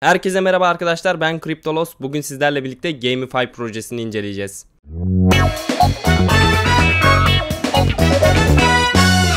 Herkese merhaba arkadaşlar ben Kriptolos. Bugün sizlerle birlikte Gamify projesini inceleyeceğiz.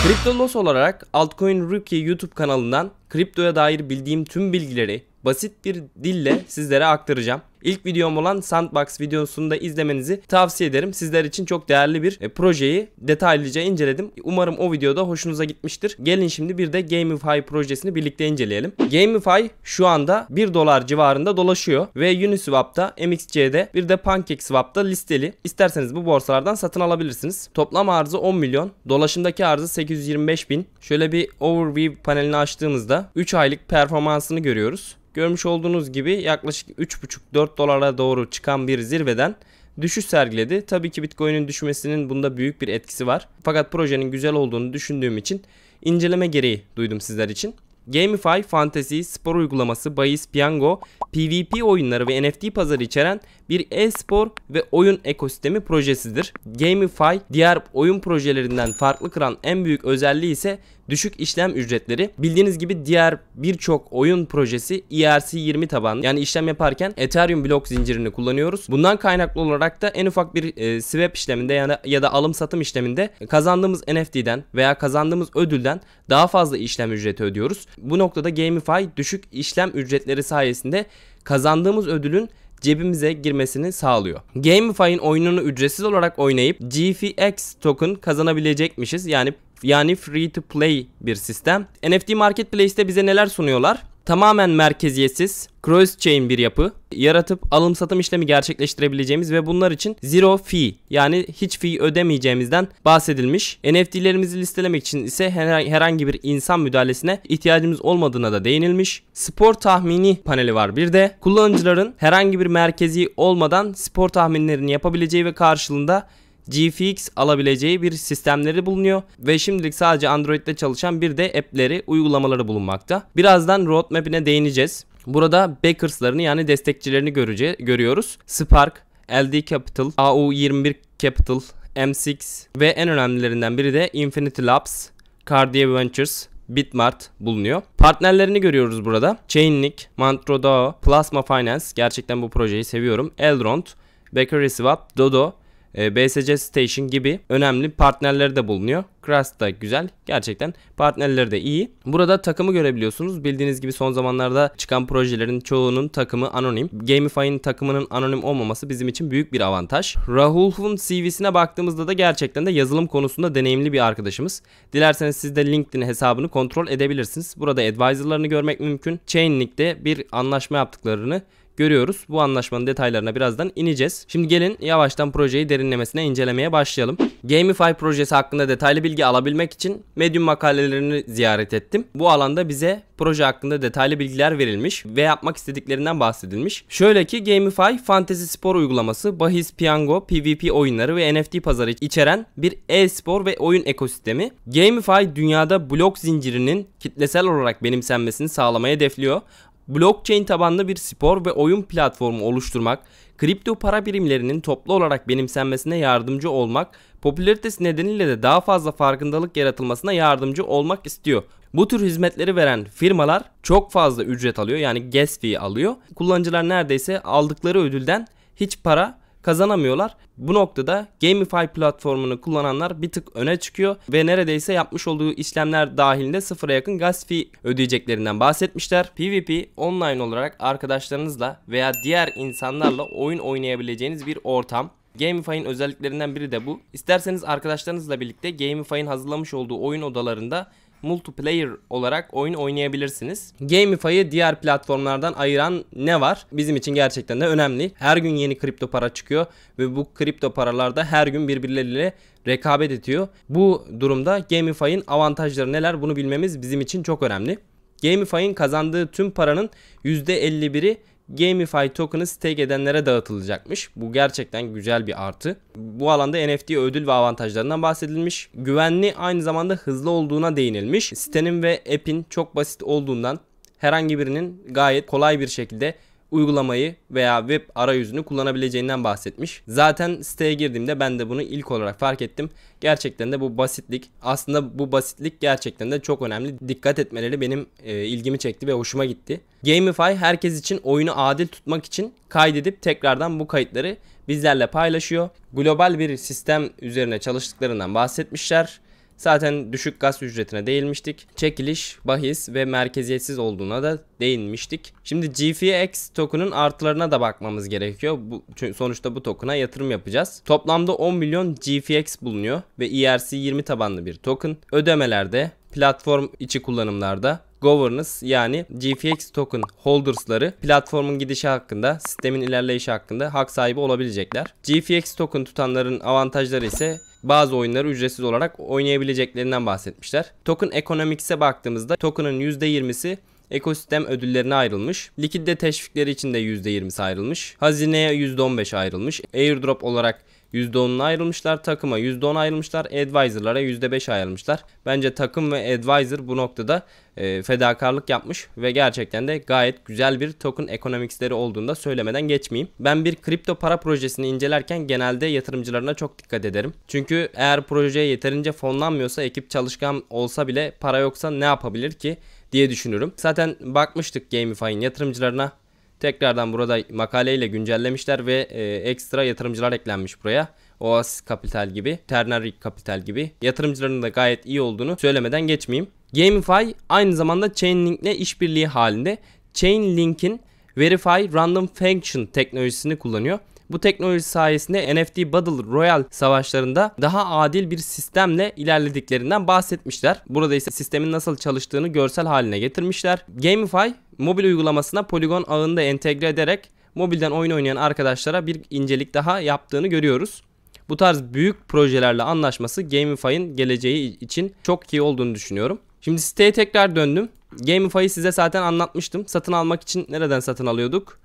Kriptolos olarak Altcoin Rookie YouTube kanalından kriptoya dair bildiğim tüm bilgileri basit bir dille sizlere aktaracağım. İlk videom olan Sandbox videosunu da izlemenizi tavsiye ederim. Sizler için çok değerli bir e, projeyi detaylıca inceledim. Umarım o videoda hoşunuza gitmiştir. Gelin şimdi bir de Gamify projesini birlikte inceleyelim. Gamify şu anda 1 dolar civarında dolaşıyor ve Uniswap'ta, MXC'de bir de PancakeSwap'ta listeli. İsterseniz bu borsalardan satın alabilirsiniz. Toplam arzı 10 milyon. Dolaşımdaki arzı 825 bin. Şöyle bir overview panelini açtığımızda 3 aylık performansını görüyoruz. Görmüş olduğunuz gibi yaklaşık 35 4 dolara doğru çıkan bir zirveden düşüş sergiledi. Tabii ki Bitcoin'in düşmesinin bunda büyük bir etkisi var. Fakat projenin güzel olduğunu düşündüğüm için inceleme gereği duydum sizler için. Gamify, fantasy, spor uygulaması, bahis, piyango, PvP oyunları ve NFT pazarı içeren bir e-spor ve oyun ekosistemi projesidir. Gamify diğer oyun projelerinden farklı kılan en büyük özelliği ise düşük işlem ücretleri. Bildiğiniz gibi diğer birçok oyun projesi ERC20 tabanlı. Yani işlem yaparken Ethereum blok zincirini kullanıyoruz. Bundan kaynaklı olarak da en ufak bir e, swap işleminde yani ya da alım satım işleminde kazandığımız NFT'den veya kazandığımız ödülden daha fazla işlem ücreti ödüyoruz. Bu noktada Gamify düşük işlem ücretleri sayesinde kazandığımız ödülün cebimize girmesini sağlıyor. Gamify'in oyununu ücretsiz olarak oynayıp GFX token kazanabilecekmişiz. Yani yani free to play bir sistem. NFT Marketplace'te bize neler sunuyorlar? tamamen merkeziyetsiz, cross chain bir yapı yaratıp alım satım işlemi gerçekleştirebileceğimiz ve bunlar için zero fee yani hiç fee ödemeyeceğimizden bahsedilmiş. NFT'lerimizi listelemek için ise herhangi bir insan müdahalesine ihtiyacımız olmadığına da değinilmiş. Spor tahmini paneli var bir de. Kullanıcıların herhangi bir merkezi olmadan spor tahminlerini yapabileceği ve karşılığında GFX alabileceği bir sistemleri bulunuyor ve şimdilik sadece Android'de çalışan bir de app'leri, uygulamaları bulunmakta. Birazdan roadmap'ine değineceğiz. Burada backers'larını yani destekçilerini görece görüyoruz. Spark, LD Capital, AU21 Capital, M6 ve en önemlilerinden biri de Infinity Labs, Cardia Ventures, Bitmart bulunuyor. Partnerlerini görüyoruz burada. Chainlink, Mantrodao, Plasma Finance gerçekten bu projeyi seviyorum. Elrond, Bakery Swap, Dodo ee, BSC Station gibi önemli partnerleri de bulunuyor. Crust da güzel. Gerçekten partnerleri de iyi. Burada takımı görebiliyorsunuz. Bildiğiniz gibi son zamanlarda çıkan projelerin çoğunun takımı anonim. Gamify'in takımının anonim olmaması bizim için büyük bir avantaj. Rahul'un CV'sine baktığımızda da gerçekten de yazılım konusunda deneyimli bir arkadaşımız. Dilerseniz siz de LinkedIn hesabını kontrol edebilirsiniz. Burada advisor'larını görmek mümkün. Chainlink'te bir anlaşma yaptıklarını görüyoruz. Bu anlaşmanın detaylarına birazdan ineceğiz. Şimdi gelin yavaştan projeyi derinlemesine incelemeye başlayalım. Gamify projesi hakkında detaylı bilgi alabilmek için Medium makalelerini ziyaret ettim. Bu alanda bize proje hakkında detaylı bilgiler verilmiş ve yapmak istediklerinden bahsedilmiş. Şöyle ki Gamify Fantasy spor uygulaması, bahis, piyango, PvP oyunları ve NFT pazarı içeren bir e-spor ve oyun ekosistemi. Gamify dünyada blok zincirinin kitlesel olarak benimsenmesini sağlamayı hedefliyor blockchain tabanlı bir spor ve oyun platformu oluşturmak, kripto para birimlerinin toplu olarak benimsenmesine yardımcı olmak, popülaritesi nedeniyle de daha fazla farkındalık yaratılmasına yardımcı olmak istiyor. Bu tür hizmetleri veren firmalar çok fazla ücret alıyor yani gas fee alıyor. Kullanıcılar neredeyse aldıkları ödülden hiç para kazanamıyorlar. Bu noktada Gamify platformunu kullananlar bir tık öne çıkıyor ve neredeyse yapmış olduğu işlemler dahilinde sıfıra yakın gas fee ödeyeceklerinden bahsetmişler. PvP online olarak arkadaşlarınızla veya diğer insanlarla oyun oynayabileceğiniz bir ortam. Gamify'in özelliklerinden biri de bu. İsterseniz arkadaşlarınızla birlikte Gamify'in hazırlamış olduğu oyun odalarında multiplayer olarak oyun oynayabilirsiniz. Gamify'ı diğer platformlardan ayıran ne var? Bizim için gerçekten de önemli. Her gün yeni kripto para çıkıyor ve bu kripto paralar da her gün birbirleriyle rekabet ediyor. Bu durumda Gamify'ın avantajları neler bunu bilmemiz bizim için çok önemli. Gamify'ın kazandığı tüm paranın %51'i Gamify token'ı stake edenlere dağıtılacakmış. Bu gerçekten güzel bir artı. Bu alanda NFT ödül ve avantajlarından bahsedilmiş. Güvenli aynı zamanda hızlı olduğuna değinilmiş. Sitenin ve app'in çok basit olduğundan herhangi birinin gayet kolay bir şekilde uygulamayı veya web arayüzünü kullanabileceğinden bahsetmiş. Zaten siteye girdiğimde ben de bunu ilk olarak fark ettim. Gerçekten de bu basitlik aslında bu basitlik gerçekten de çok önemli. Dikkat etmeleri benim e, ilgimi çekti ve hoşuma gitti. Gamify herkes için oyunu adil tutmak için kaydedip tekrardan bu kayıtları bizlerle paylaşıyor. Global bir sistem üzerine çalıştıklarından bahsetmişler. Zaten düşük gaz ücretine değinmiştik. Çekiliş, bahis ve merkeziyetsiz olduğuna da değinmiştik. Şimdi GFX token'ın artılarına da bakmamız gerekiyor. Bu, sonuçta bu token'a yatırım yapacağız. Toplamda 10 milyon GFX bulunuyor ve ERC20 tabanlı bir token. Ödemelerde platform içi kullanımlarda Governance yani GFX token holders'ları platformun gidişi hakkında, sistemin ilerleyişi hakkında hak sahibi olabilecekler. GFX token tutanların avantajları ise bazı oyunları ücretsiz olarak oynayabileceklerinden bahsetmişler. Token Economics'e baktığımızda token'ın %20'si ekosistem ödüllerine ayrılmış. Likidde teşvikleri için de %20'si ayrılmış. Hazineye %15 ayrılmış. Airdrop olarak %10'una ayrılmışlar. Takıma %10 ayrılmışlar. Advisor'lara %5 ayrılmışlar. Bence takım ve advisor bu noktada e, fedakarlık yapmış ve gerçekten de gayet güzel bir token economics'leri olduğunu da söylemeden geçmeyeyim. Ben bir kripto para projesini incelerken genelde yatırımcılarına çok dikkat ederim. Çünkü eğer projeye yeterince fonlanmıyorsa ekip çalışkan olsa bile para yoksa ne yapabilir ki? diye düşünürüm. Zaten bakmıştık Gamify'in yatırımcılarına Tekrardan burada makaleyle güncellemişler ve e, ekstra yatırımcılar eklenmiş buraya. Oasis Capital gibi, Ternary Capital gibi yatırımcıların da gayet iyi olduğunu söylemeden geçmeyeyim. Gamify aynı zamanda Chainlink ile işbirliği halinde. Chainlink'in Verify Random Function teknolojisini kullanıyor. Bu teknoloji sayesinde NFT Battle Royale savaşlarında daha adil bir sistemle ilerlediklerinden bahsetmişler. Burada ise sistemin nasıl çalıştığını görsel haline getirmişler. Gamify mobil uygulamasına Polygon ağını da entegre ederek mobilden oyun oynayan arkadaşlara bir incelik daha yaptığını görüyoruz. Bu tarz büyük projelerle anlaşması Gamify'ın geleceği için çok iyi olduğunu düşünüyorum. Şimdi siteye tekrar döndüm. Gamify'ı size zaten anlatmıştım. Satın almak için nereden satın alıyorduk?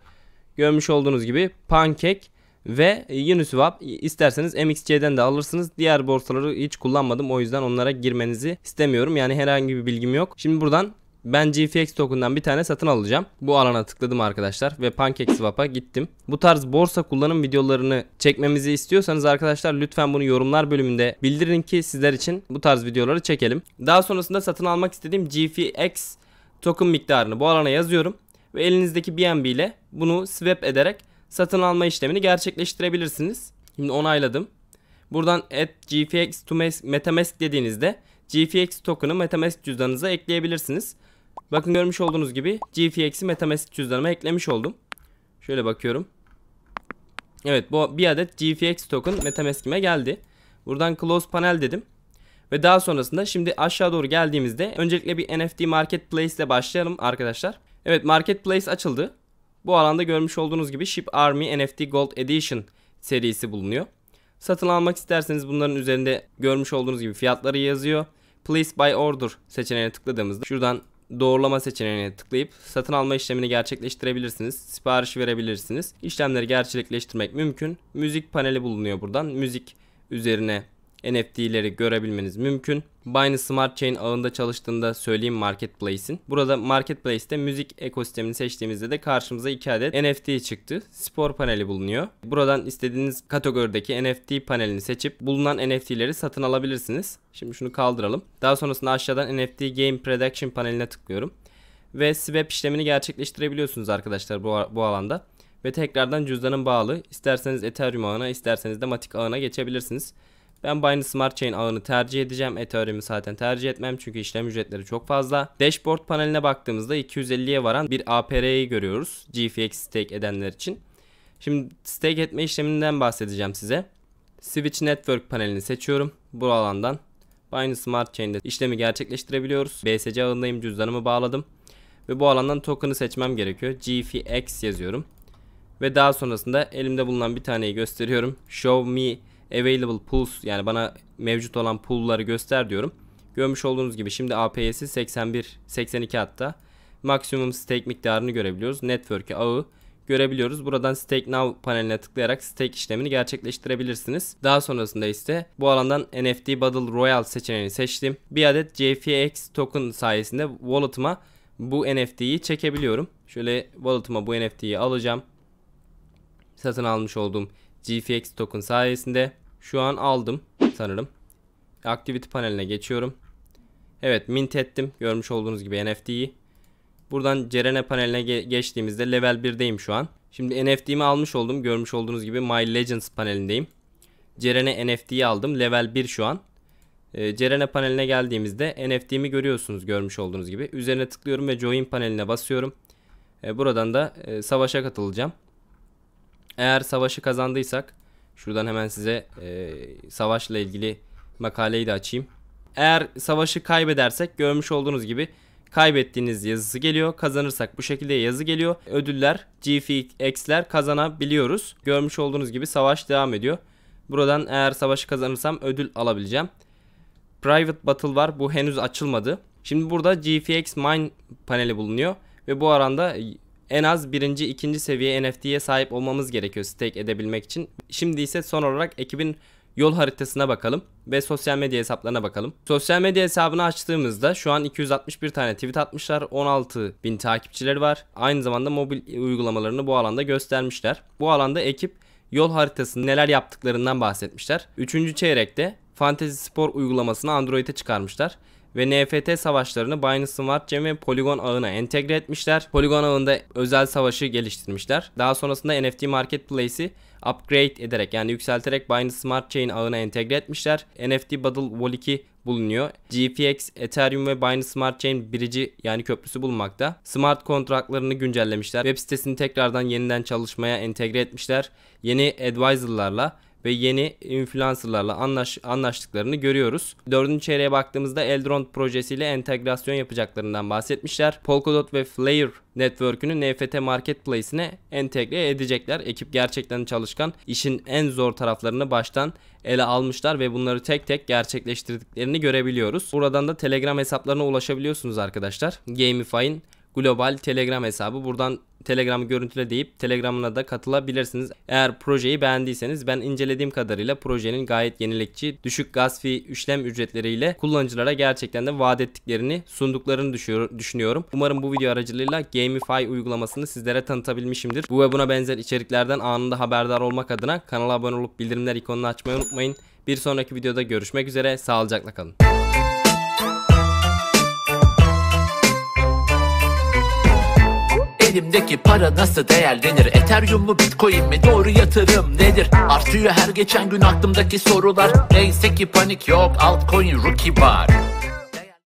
Görmüş olduğunuz gibi Pancake ve e, Uniswap isterseniz MXC'den de alırsınız. Diğer borsaları hiç kullanmadım. O yüzden onlara girmenizi istemiyorum. Yani herhangi bir bilgim yok. Şimdi buradan ben GFX token'dan bir tane satın alacağım. Bu alana tıkladım arkadaşlar ve PancakeSwap'a gittim. Bu tarz borsa kullanım videolarını çekmemizi istiyorsanız arkadaşlar lütfen bunu yorumlar bölümünde bildirin ki sizler için bu tarz videoları çekelim. Daha sonrasında satın almak istediğim GFX token miktarını bu alana yazıyorum ve elinizdeki BNB ile bunu swap ederek satın alma işlemini gerçekleştirebilirsiniz. Şimdi onayladım. Buradan add GFX to Metamask dediğinizde GFX token'ı Metamask cüzdanınıza ekleyebilirsiniz. Bakın görmüş olduğunuz gibi GFX'i Metamask cüzdanıma eklemiş oldum. Şöyle bakıyorum. Evet bu bir adet GFX token Metamask'ime geldi. Buradan close panel dedim. Ve daha sonrasında şimdi aşağı doğru geldiğimizde öncelikle bir NFT marketplace ile başlayalım arkadaşlar. Evet marketplace açıldı. Bu alanda görmüş olduğunuz gibi Ship Army NFT Gold Edition serisi bulunuyor. Satın almak isterseniz bunların üzerinde görmüş olduğunuz gibi fiyatları yazıyor. Please by order seçeneğine tıkladığımızda şuradan doğrulama seçeneğine tıklayıp satın alma işlemini gerçekleştirebilirsiniz. Sipariş verebilirsiniz. İşlemleri gerçekleştirmek mümkün. Müzik paneli bulunuyor buradan. Müzik üzerine NFT'leri görebilmeniz mümkün. Binance Smart Chain ağında çalıştığında söyleyeyim Marketplace'in. Burada Marketplace'te müzik ekosistemini seçtiğimizde de karşımıza 2 adet NFT çıktı. Spor paneli bulunuyor. Buradan istediğiniz kategorideki NFT panelini seçip bulunan NFT'leri satın alabilirsiniz. Şimdi şunu kaldıralım. Daha sonrasında aşağıdan NFT Game Production paneline tıklıyorum. Ve swap işlemini gerçekleştirebiliyorsunuz arkadaşlar bu, bu alanda. Ve tekrardan cüzdanın bağlı. İsterseniz Ethereum ağına isterseniz de Matic ağına geçebilirsiniz. Ben Binance Smart Chain ağını tercih edeceğim. Ethereum'i zaten tercih etmem çünkü işlem ücretleri çok fazla. Dashboard paneline baktığımızda 250'ye varan bir APR'yi görüyoruz. GFX stake edenler için. Şimdi stake etme işleminden bahsedeceğim size. Switch Network panelini seçiyorum. Bu alandan Binance Smart Chain'de işlemi gerçekleştirebiliyoruz. BSC ağındayım cüzdanımı bağladım. Ve bu alandan token'ı seçmem gerekiyor. GFX yazıyorum. Ve daha sonrasında elimde bulunan bir taneyi gösteriyorum. Show me available pools yani bana mevcut olan pool'ları göster diyorum. Görmüş olduğunuz gibi şimdi APS'i 81 82 hatta maksimum stake miktarını görebiliyoruz. Network'e ağı görebiliyoruz. Buradan Stake Now paneline tıklayarak stake işlemini gerçekleştirebilirsiniz. Daha sonrasında ise bu alandan NFT Battle Royale seçeneğini seçtim. Bir adet JFX token sayesinde wallet'ıma bu NFT'yi çekebiliyorum. Şöyle wallet'ıma bu NFT'yi alacağım. Satın almış olduğum GFX token sayesinde şu an aldım sanırım. Activity paneline geçiyorum. Evet mint ettim. Görmüş olduğunuz gibi NFT'yi. Buradan Cerene paneline ge geçtiğimizde level 1'deyim şu an. Şimdi NFT'mi almış oldum. Görmüş olduğunuz gibi My Legends panelindeyim. Cerene NFT'yi aldım. Level 1 şu an. Ee, Cerene paneline geldiğimizde NFT'mi görüyorsunuz görmüş olduğunuz gibi. Üzerine tıklıyorum ve Join paneline basıyorum. Ee, buradan da e, savaşa katılacağım. Eğer savaşı kazandıysak şuradan hemen size e, savaşla ilgili makaleyi de açayım. Eğer savaşı kaybedersek görmüş olduğunuz gibi kaybettiğiniz yazısı geliyor. Kazanırsak bu şekilde yazı geliyor. Ödüller, GFX'ler kazanabiliyoruz. Görmüş olduğunuz gibi savaş devam ediyor. Buradan eğer savaşı kazanırsam ödül alabileceğim. Private Battle var. Bu henüz açılmadı. Şimdi burada GFX Mine paneli bulunuyor. Ve bu aranda en az birinci, ikinci seviye NFT'ye sahip olmamız gerekiyor stake edebilmek için. Şimdi ise son olarak ekibin yol haritasına bakalım ve sosyal medya hesaplarına bakalım. Sosyal medya hesabını açtığımızda şu an 261 tane tweet atmışlar. 16 bin takipçileri var. Aynı zamanda mobil uygulamalarını bu alanda göstermişler. Bu alanda ekip yol haritasını neler yaptıklarından bahsetmişler. Üçüncü çeyrekte Fantasy Spor uygulamasını Android'e çıkarmışlar ve NFT savaşlarını Binance Smart Chain ve Polygon ağına entegre etmişler. Polygon ağında özel savaşı geliştirmişler. Daha sonrasında NFT Marketplace'i upgrade ederek yani yükselterek Binance Smart Chain ağına entegre etmişler. NFT Battle Wall 2 bulunuyor. GPX, Ethereum ve Binance Smart Chain birici yani köprüsü bulunmakta. Smart kontratlarını güncellemişler. Web sitesini tekrardan yeniden çalışmaya entegre etmişler. Yeni advisor'larla ve yeni influencerlarla anlaş, anlaştıklarını görüyoruz. Dördüncü çeyreğe baktığımızda Eldrond projesiyle entegrasyon yapacaklarından bahsetmişler. Polkadot ve Flare network'ünü NFT marketplace'ine entegre edecekler. Ekip gerçekten çalışkan. işin en zor taraflarını baştan ele almışlar ve bunları tek tek gerçekleştirdiklerini görebiliyoruz. Buradan da Telegram hesaplarına ulaşabiliyorsunuz arkadaşlar. Gamify'in global Telegram hesabı. Buradan Telegram'ı görüntüle deyip Telegram'ına da katılabilirsiniz. Eğer projeyi beğendiyseniz ben incelediğim kadarıyla projenin gayet yenilikçi, düşük gaz fi işlem ücretleriyle kullanıcılara gerçekten de vaat ettiklerini sunduklarını düşünüyorum. Umarım bu video aracılığıyla Gamify uygulamasını sizlere tanıtabilmişimdir. Bu ve buna benzer içeriklerden anında haberdar olmak adına kanala abone olup bildirimler ikonunu açmayı unutmayın. Bir sonraki videoda görüşmek üzere. Sağlıcakla kalın. Elimdeki para nasıl değerlenir Ethereum mu bitcoin mi doğru yatırım nedir Artıyor her geçen gün aklımdaki sorular Neyse ki panik yok altcoin rookie var